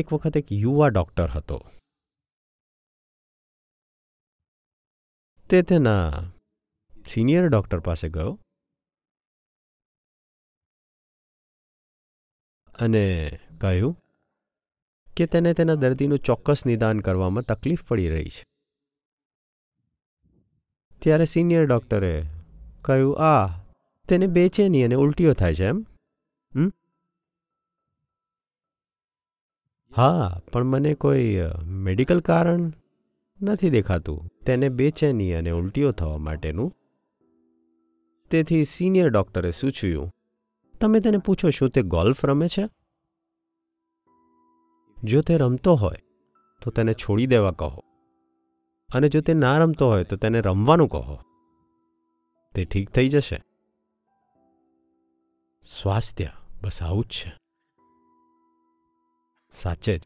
એક વખત એક યુવા ડૉક્ટર હતો તે તેના સિનિયર ડૉક્ટર પાસે ગયો અને કહ્યું કે તેને તેના દર્દીનું ચોક્કસ નિદાન કરવામાં તકલીફ પડી રહી છે ત્યારે સિનિયર ડોક્ટરે કહ્યું આ તેને બેચેની અને ઉલટીઓ થાય છે એમ હમ હા પણ મને કોઈ મેડિકલ કારણ નથી દેખાતું તેને બેચેની અને ઉલટીઓ થવા માટેનું તેથી સિનિયર ડૉક્ટરે સૂચવ્યું તમે તેને પૂછો શું તે ગોલ્ફ રમે છે જો તે રમતો હોય તો તેને છોડી દેવા કહો અને જો તે ના રમતો હોય તો તેને રમવાનું કહો તે ઠીક થઈ જશે સ્વાસ્થ્ય બસ આવું જ છે સાચે જ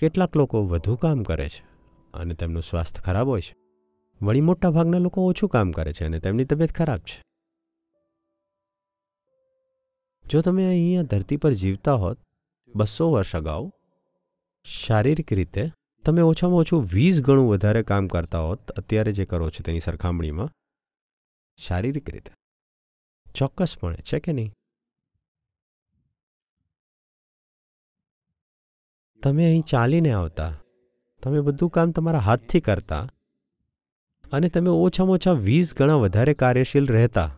કેટલાક લોકો વધુ કામ કરે છે અને તેમનું સ્વાસ્થ્ય ખરાબ હોય છે વળી મોટા ભાગના લોકો ઓછું કામ કરે છે અને તેમની તબિયત ખરાબ છે જો તમે અહીંયા ધરતી પર જીવતા હોત બસો વર્ષ અગાઉ શારીરિક રીતે તમે ઓછામાં ઓછું વીસ ગણું વધારે કામ કરતા હોત અત્યારે જે કરો છો તેની સરખામણીમાં શારીરિક રીતે ચોક્કસપણે છે કે નહીં તમે અહીં ચાલીને આવતા તમે બધું કામ તમારા હાથથી કરતા અને તમે ઓછામાં ઓછા વીસ ગણા વધારે કાર્યશીલ રહેતા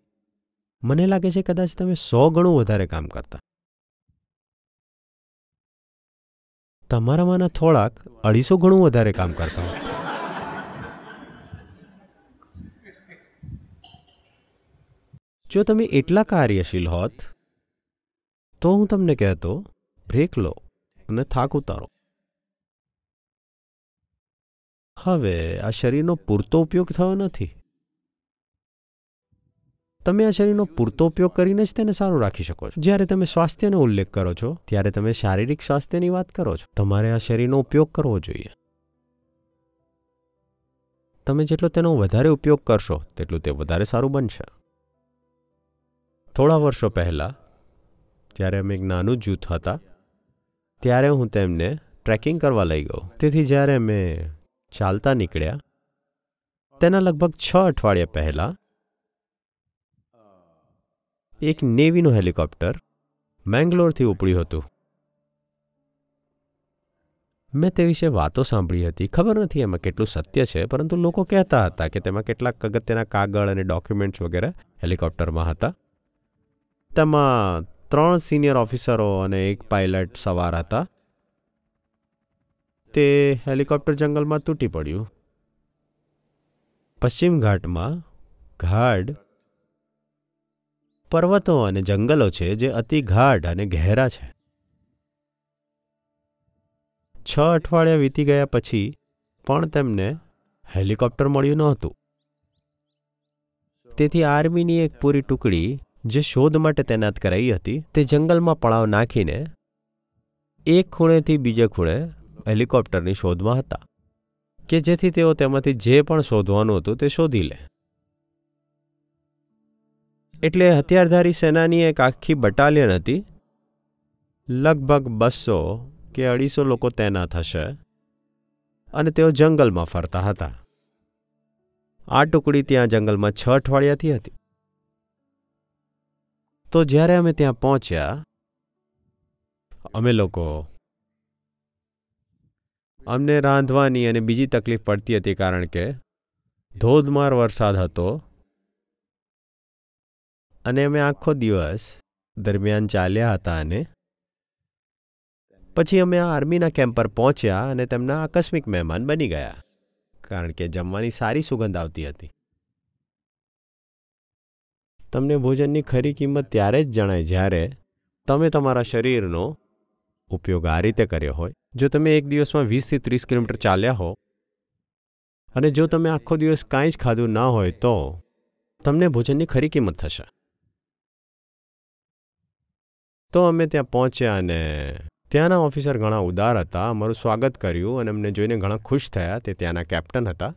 મને લાગે છે કદાચ તમે સો ગણું વધારે કામ કરતા તમારામાંના થોડાક અઢીસો ગણું વધારે કામ કરતા હોય જો તમે એટલા કાર્યશીલ હોત તો હું તમને કહેતો બ્રેક લો અને થાક ઉતારો હવે આ શરીરનો પૂરતો ઉપયોગ થયો નથી તમે આ શરીરનો પૂરતો ઉપયોગ કરીને જ તેને સારું રાખી શકો છો જ્યારે તમે સ્વાસ્થ્યનો ઉલ્લેખ કરો છો ત્યારે તમે શારીરિક સ્વાસ્થ્યની વાત કરો છો તમારે આ શરીરનો ઉપયોગ કરવો જોઈએ તમે જેટલો તેનો વધારે ઉપયોગ કરશો તેટલું તે વધારે સારું બનશે થોડા વર્ષો પહેલાં જ્યારે અમે એક નાનું જૂથ હતા ત્યારે હું તેમને ટ્રેકિંગ કરવા લઈ ગયો તેથી જ્યારે મેં ચાલતા નીકળ્યા તેના લગભગ છ અઠવાડિયા પહેલાં એક નેવીનું હેલિકોપ્ટર મેંગ્લોરથી ઉપડ્યું હતું મેં તે વિશે વાતો સાંભળી હતી ખબર નથી એમાં કેટલું સત્ય છે પરંતુ લોકો કહેતા હતા કે તેમાં કેટલાક અગત્યના કાગળ અને ડોક્યુમેન્ટ્સ વગેરે હેલિકોપ્ટરમાં હતા તેમાં ત્રણ સિનિયર ઓફિસરો અને એક પાયલટ સવાર હતા તે હેલિકોપ્ટર જંગલમાં તૂટી પડ્યું પશ્ચિમ ઘાટમાં ઘાડ પર્વતો અને જંગલો છે જે અતિ ગાઢ અને ગહેરા છે છ અઠવાડિયા વીતી ગયા પછી પણ તેમને હેલિકોપ્ટર મળ્યું નહોતું તેથી આર્મીની એક પૂરી ટુકડી જે શોધ માટે તૈનાત કરાઈ હતી તે જંગલમાં પડાવ નાખીને એક ખૂણેથી બીજે ખૂણે હેલિકોપ્ટરની શોધમાં હતા કે જેથી તેઓ તેમાંથી જે પણ શોધવાનું હતું તે શોધી લે એટલે હથિયારધારી સેનાની એક આખી બટાલિયન હતી લગભગ બસો કે અઢીસો લોકો તૈનાત હશે અને તેઓ જંગલમાં ફરતા હતા આ ટુકડી ત્યાં જંગલમાં છ અઠવાડિયાથી હતી તો જ્યારે અમે ત્યાં પહોંચ્યા અમે લોકો અમને રાંધવાની અને બીજી તકલીફ પડતી હતી કારણ કે ધોધમાર વરસાદ હતો અને અમે આખો દિવસ દરમિયાન ચાલ્યા હતા અને પછી અમે આ આર્મીના કેમ્પ પર પહોંચ્યા અને તેમના આકસ્મિક મહેમાન બની ગયા કારણ કે જમવાની સારી સુગંધ આવતી હતી તમને ભોજનની ખરી કિંમત ત્યારે જ જણાય જ્યારે તમે તમારા શરીરનો ઉપયોગ આ રીતે કર્યો હોય જો તમે એક દિવસમાં વીસથી ત્રીસ કિલોમીટર ચાલ્યા હો અને જો તમે આખો દિવસ કાંઈ જ ખાધું ના હોય તો તમને ભોજનની ખરી કિંમત થશે તો અમે ત્યાં પહોંચ્યા અને ત્યાંના ઓફિસર ઘણા ઉદાર હતા અમારું સ્વાગત કર્યું અને અમને જોઈને ઘણા ખુશ થયા તે ત્યાંના કેપ્ટન હતા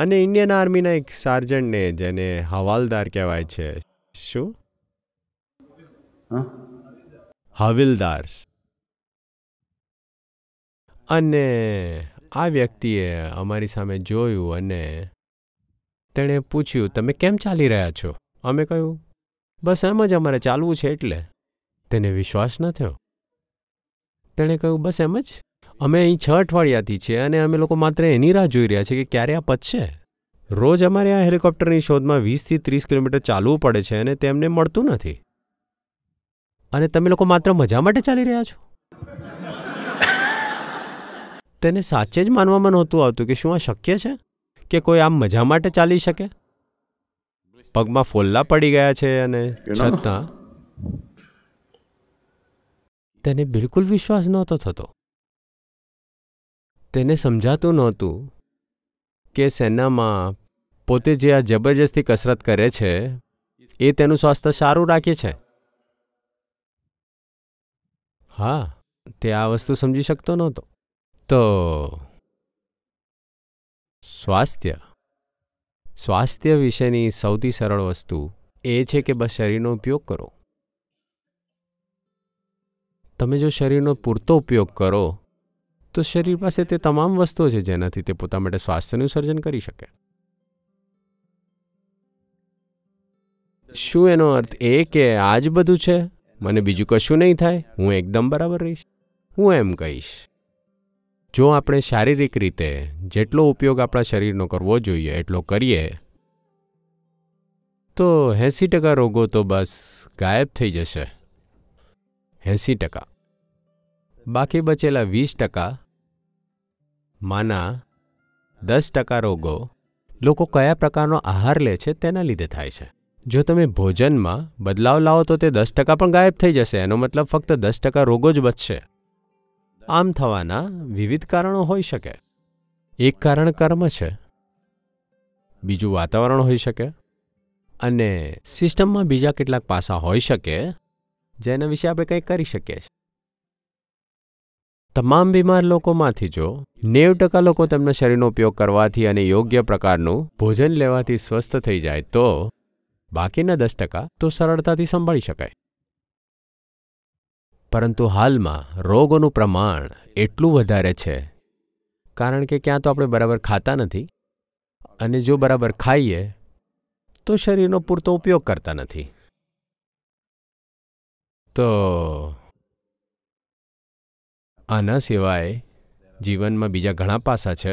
અને ઇન્ડિયન આર્મીના એક સાર્જન્ટને જેને હવાલદાર કહેવાય છે શું હવિલદાર અને આ વ્યક્તિએ અમારી સામે જોયું અને તેણે પૂછ્યું તમે કેમ ચાલી રહ્યા છો અમે કહ્યું બસ એમ જ અમારે ચાલવું છે એટલે તેને વિશ્વાસ ન થયો તેણે કહ્યું બસ એમ જ અમે અહીં છ અઠવાડિયાથી છે અને અમે લોકો માત્ર એની રાહ જોઈ રહ્યા છે કે ક્યારે આ પતશે રોજ અમારે આ હેલિકોપ્ટરની શોધમાં વીસથી ત્રીસ કિલોમીટર ચાલવું પડે છે અને તેમને મળતું નથી અને તમે લોકો માત્ર મજા માટે ચાલી રહ્યા છો તેને સાચે જ માનવામાં નહોતું આવતું કે શું આ શક્ય છે કે કોઈ આમ મજા માટે ચાલી શકે પગમાં ફોલ્લા પડી ગયા છે અને છતાં તેને બિલકુલ વિશ્વાસ નહોતો થતો તેને સમજાતું નહોતું કે સેનામાં પોતે જે આ જબરજસ્તી કસરત કરે છે એ તેનું સ્વાસ્થ્ય સારું રાખે છે હા તે આ વસ્તુ સમજી શકતો નહોતો તો સ્વાસ્થ્ય સ્વાસ્થ્ય વિશેની સૌથી સરળ વસ્તુ એ છે કે બસ શરીરનો ઉપયોગ કરો તમે જો શરીરનો પૂરતો ઉપયોગ કરો તો શરીર પાસે તે તમામ વસ્તુઓ છે જેનાથી તે પોતા માટે સ્વાસ્થ્યનું સર્જન કરી શકે શું એનો અર્થ એ કે આ જ બધું છે મને બીજું કશું નહીં થાય હું એકદમ બરાબર રહીશ હું એમ કહીશ જો આપણે શારીરિક રીતે જેટલો ઉપયોગ આપણા શરીરનો કરવો જોઈએ એટલો કરીએ તો એંસી ટકા રોગો તો બસ ગાયબ થઈ જશે એંસી ટકા બાકી બચેલા વીસ ટકા માંના દસ ટકા રોગો લોકો કયા પ્રકારનો આહાર લે છે તેના લીધે થાય છે જો તમે ભોજનમાં બદલાવ લાવો તો તે દસ ટકા પણ ગાયબ થઈ જશે એનો મતલબ ફક્ત દસ ટકા રોગો જ બચશે આમ થવાના વિવિધ કારણો હોઈ શકે એક કારણ કર્મ છે બીજું વાતાવરણ હોઈ શકે અને સિસ્ટમમાં બીજા કેટલાક પાસા હોઈ શકે જેના વિશે આપણે કંઈ કરી શકીએ છીએ તમામ બીમાર લોકોમાંથી જો નેવ ટકા લોકો તેમના શરીરનો ઉપયોગ કરવાથી અને યોગ્ય પ્રકારનું ભોજન લેવાથી સ્વસ્થ થઈ જાય તો બાકીના દસ ટકા તો સરળતાથી સંભાળી શકાય પરંતુ હાલમાં રોગોનું પ્રમાણ એટલું વધારે છે કારણ કે ક્યાં તો આપણે બરાબર ખાતા નથી અને જો બરાબર ખાઈએ તો શરીરનો પૂરતો ઉપયોગ કરતા નથી તો આના સિવાય જીવનમાં બીજા ઘણા પાસા છે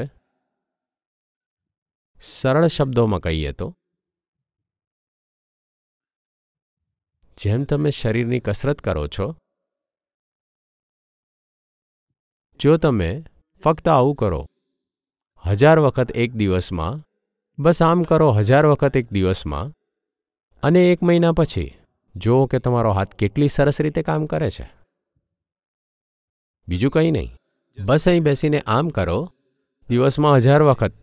સરળ શબ્દોમાં કહીએ તો જેમ તમે શરીરની કસરત કરો છો જો તમે ફક્ત આવું કરો હજાર વખત એક દિવસમાં બસ આમ કરો હજાર વખત એક દિવસમાં અને એક મહિના પછી જુઓ કે તમારો હાથ કેટલી સરસ રીતે કામ કરે છે બીજું કંઈ નહીં બસ અહીં બેસીને આમ કરો દિવસમાં હજાર વખત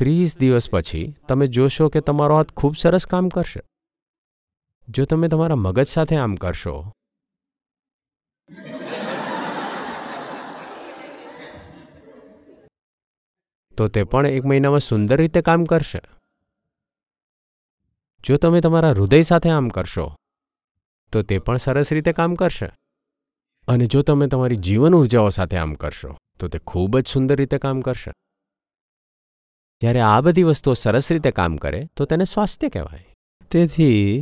ત્રીસ દિવસ પછી તમે જોશો કે તમારો હાથ ખૂબ સરસ કામ કરશે જો તમે તમારા મગજ સાથે આમ કરશો તો તે પણ એક મહિનામાં સુંદર રીતે કામ કરશે જો તમે તમારા હૃદય સાથે આમ કરશો તો તે પણ સરસ રીતે કામ કરશે અને જો તમે તમારી જીવન ઉર્જાઓ સાથે આમ કરશો તો તે ખૂબ જ સુંદર રીતે કામ કરશે જ્યારે આ બધી વસ્તુઓ સરસ રીતે કામ કરે તો તેને સ્વાસ્થ્ય કહેવાય તેથી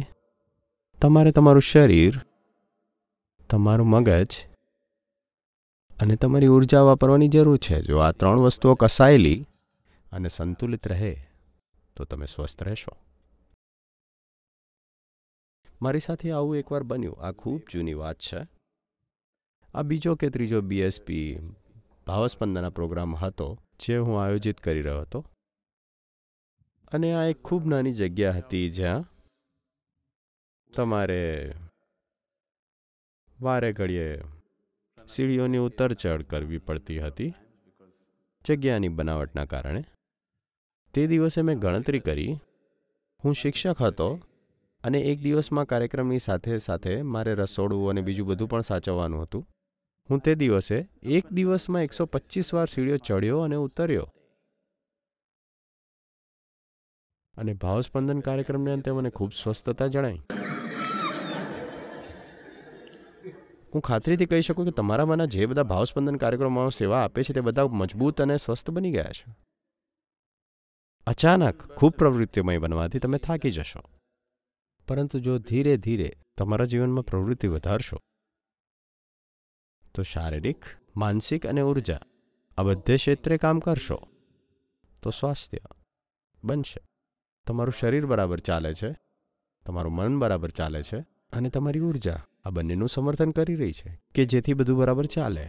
તમારે તમારું શરીર તમારું મગજ અને તમારી ઉર્જા વાપરવાની જરૂર છે જો આ ત્રણ વસ્તુઓ કસાયેલી અને સંતુલિત રહે તો તમે સ્વસ્થ રહેશો મારી સાથે આવું એકવાર બન્યું આ ખૂબ જૂની વાત છે આ બીજો કે ત્રીજો બીએસપી ભાવસ્પંદના પ્રોગ્રામ હતો જે હું આયોજિત કરી રહ્યો હતો અને આ એક ખૂબ નાની જગ્યા હતી જ્યાં તમારે વારે ઘડીએ સીડીઓની ઉતર ચઢ કરવી પડતી હતી જગ્યાની બનાવટના કારણે તે દિવસે મેં ગણતરી કરી હું શિક્ષક હતો અને એક દિવસમાં કાર્યક્રમની સાથે સાથે મારે રસોડું અને બીજું બધું પણ સાચવવાનું હતું હું તે દિવસે એક દિવસમાં એકસો પચીસ વાર સીડીઓ ચડ્યો અને ઉતર્યો અને ભાવસ્પંદન કાર્યક્રમને અંતે મને ખૂબ સ્વસ્થતા જણાઈ હું ખાતરીથી કહી શકું કે તમારામાંના જે બધા ભાવસ્પંદન કાર્યક્રમોમાં સેવા આપે છે તે બધા મજબૂત અને સ્વસ્થ બની ગયા છે અચાનક ખૂબ પ્રવૃત્તિમય બનવાથી તમે થાકી જશો પરંતુ જો ધીરે ધીરે તમારા જીવનમાં પ્રવૃત્તિ વધારશો તો શારીરિક માનસિક અને ઉર્જા આ બધે ક્ષેત્રે કામ કરશો તો સ્વાસ્થ્ય બનશે તમારું શરીર બરાબર ચાલે છે તમારું મન બરાબર ચાલે છે અને તમારી ઉર્જા આ બંનેનું સમર્થન કરી રહી છે કે જેથી બધું બરાબર ચાલે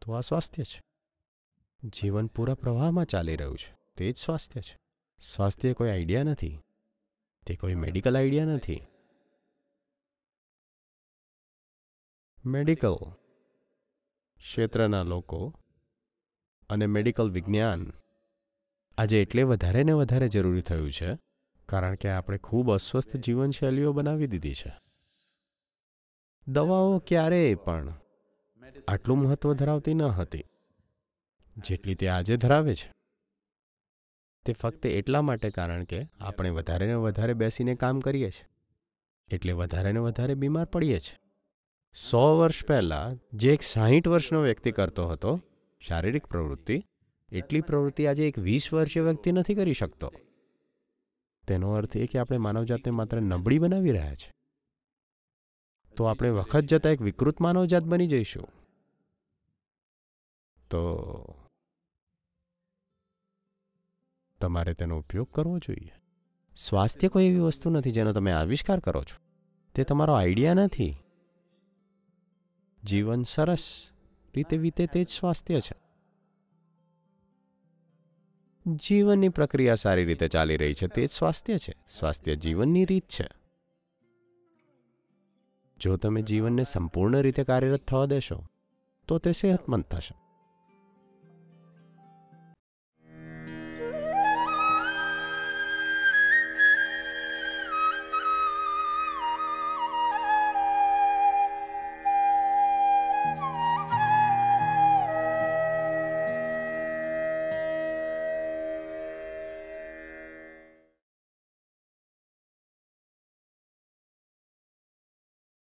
તો આ સ્વાસ્થ્ય છે જીવન પૂરા પ્રવાહમાં ચાલી રહ્યું છે તે જ સ્વાસ્થ્ય છે સ્વાસ્થ્ય કોઈ આઈડિયા નથી તે કોઈ મેડિકલ આઈડિયા નથી મેડિકલ ક્ષેત્રના લોકો અને મેડિકલ વિજ્ઞાન આજે એટલે વધારે ને વધારે જરૂરી થયું છે કારણ કે આપણે ખૂબ અસ્વસ્થ જીવનશૈલીઓ બનાવી દીધી છે દવાઓ ક્યારેય પણ આટલું મહત્ત્વ ધરાવતી ન હતી જેટલી તે આજે ધરાવે છે તે ફક્ત એટલા માટે કારણ કે આપણે વધારે ને વધારે બેસીને કામ કરીએ છીએ એટલે વધારે ને વધારે બીમાર પડીએ છીએ સો વર્ષ પહેલાં જે એક સાહીઠ વર્ષનો વ્યક્તિ કરતો હતો શારીરિક પ્રવૃત્તિ એટલી પ્રવૃત્તિ આજે એક વીસ વર્ષીય વ્યક્તિ નથી કરી શકતો તેનો અર્થ એ કે આપણે માનવજાતને માત્ર નબળી બનાવી રહ્યા છે તો આપણે વખત જતાં એક વિકૃત માનવજાત બની જઈશું તો તમારે તેનો ઉપયોગ કરવો જોઈએ સ્વાસ્થ્ય કોઈ એવી વસ્તુ નથી જેનો તમે આવિષ્કાર કરો છો તે તમારો આઈડિયા નથી જીવન સરસ રીતે વીતે તે જ સ્વાસ્થ્ય છે જીવનની પ્રક્રિયા સારી રીતે ચાલી રહી છે તે જ સ્વાસ્થ્ય છે સ્વાસ્થ્ય જીવનની રીત છે જો તમે જીવનને સંપૂર્ણ રીતે કાર્યરત થવા દેશો તો તે સેહતમંદ થશે